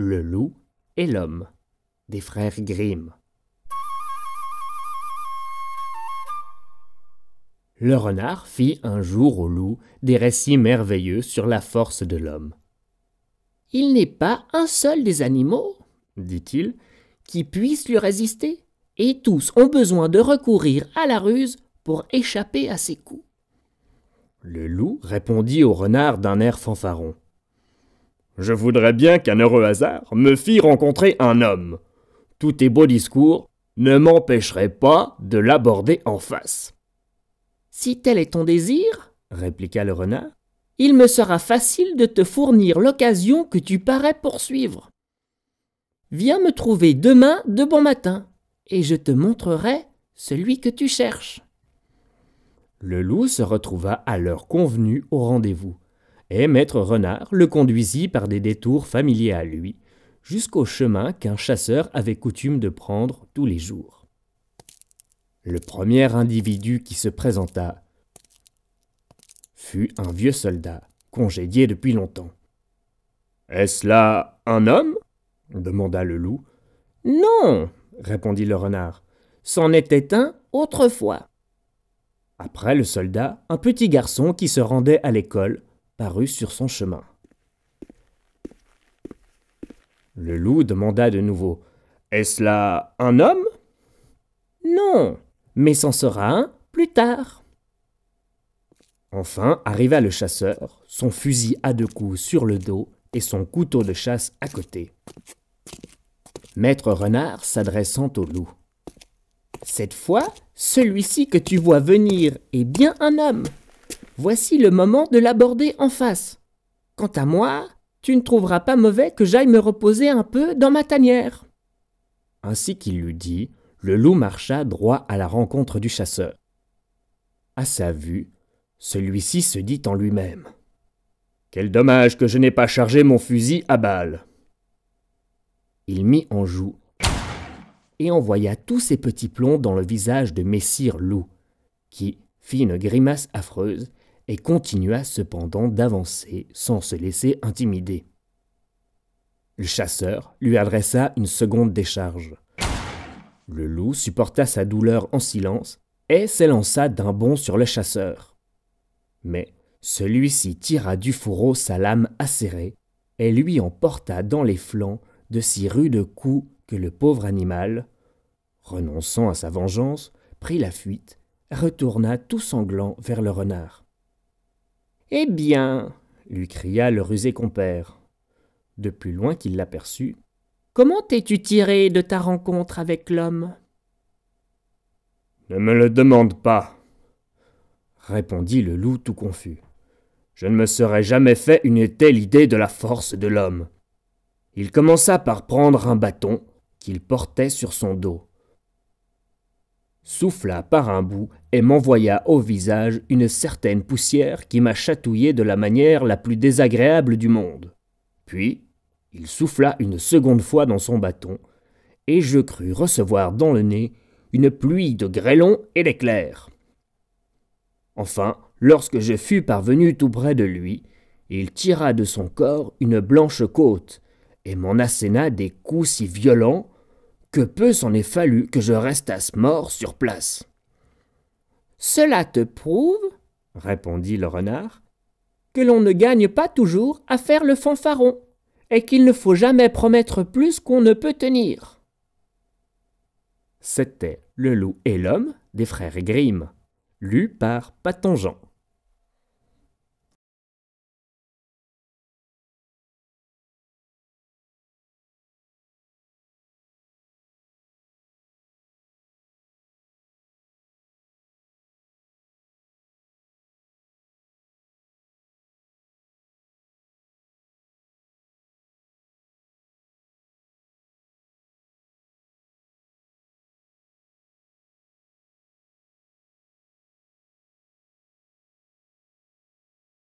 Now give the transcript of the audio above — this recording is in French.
le loup et l'homme des frères Grimm. Le renard fit un jour au loup des récits merveilleux sur la force de l'homme. Il n'est pas un seul des animaux, dit-il, qui puisse lui résister, et tous ont besoin de recourir à la ruse pour échapper à ses coups. Le loup répondit au renard d'un air fanfaron. Je voudrais bien qu'un heureux hasard me fît rencontrer un homme. Tous tes beaux discours ne m'empêcheraient pas de l'aborder en face. Si tel est ton désir, répliqua le renard, il me sera facile de te fournir l'occasion que tu parais poursuivre. Viens me trouver demain de bon matin, et je te montrerai celui que tu cherches. Le loup se retrouva à l'heure convenue au rendez-vous et maître renard le conduisit par des détours familiers à lui, jusqu'au chemin qu'un chasseur avait coutume de prendre tous les jours. Le premier individu qui se présenta fut un vieux soldat, congédié depuis longtemps. Est-ce là un homme demanda le loup. Non, répondit le renard. C'en était un autrefois. Après le soldat, un petit garçon qui se rendait à l'école parut sur son chemin. Le loup demanda de nouveau Est-ce là un homme Non, mais c'en sera un plus tard. Enfin arriva le chasseur, son fusil à deux coups sur le dos et son couteau de chasse à côté. Maître Renard s'adressant au loup. Cette fois, celui-ci que tu vois venir est bien un homme voici le moment de l'aborder en face. Quant à moi, tu ne trouveras pas mauvais que j'aille me reposer un peu dans ma tanière. Ainsi qu'il lui dit, le loup marcha droit à la rencontre du chasseur. À sa vue, celui-ci se dit en lui-même Quel dommage que je n'ai pas chargé mon fusil à balles !» Il mit en joue et envoya tous ses petits plombs dans le visage de Messire Loup, qui fit une grimace affreuse et continua cependant d'avancer sans se laisser intimider. Le chasseur lui adressa une seconde décharge. Le loup supporta sa douleur en silence et s'élança d'un bond sur le chasseur. Mais celui-ci tira du fourreau sa lame acérée et lui emporta dans les flancs de si rudes coups que le pauvre animal, renonçant à sa vengeance, prit la fuite, retourna tout sanglant vers le renard. Eh bien lui cria le rusé compère. De plus loin qu'il l'aperçut, Comment t'es-tu tiré de ta rencontre avec l'homme Ne me le demande pas, répondit le loup tout confus. Je ne me serais jamais fait une telle idée de la force de l'homme. Il commença par prendre un bâton qu'il portait sur son dos souffla par un bout et m'envoya au visage une certaine poussière qui m'a chatouillé de la manière la plus désagréable du monde. Puis, il souffla une seconde fois dans son bâton, et je crus recevoir dans le nez une pluie de grêlons et d'éclairs. Enfin, lorsque je fus parvenu tout près de lui, il tira de son corps une blanche côte, et m'en asséna des coups si violents que peu s'en est fallu que je restasse mort sur place. Cela te prouve, répondit le renard, que l'on ne gagne pas toujours à faire le fanfaron, et qu'il ne faut jamais promettre plus qu'on ne peut tenir. C'était Le loup et l'homme des frères Grimm, lu par Patonjean.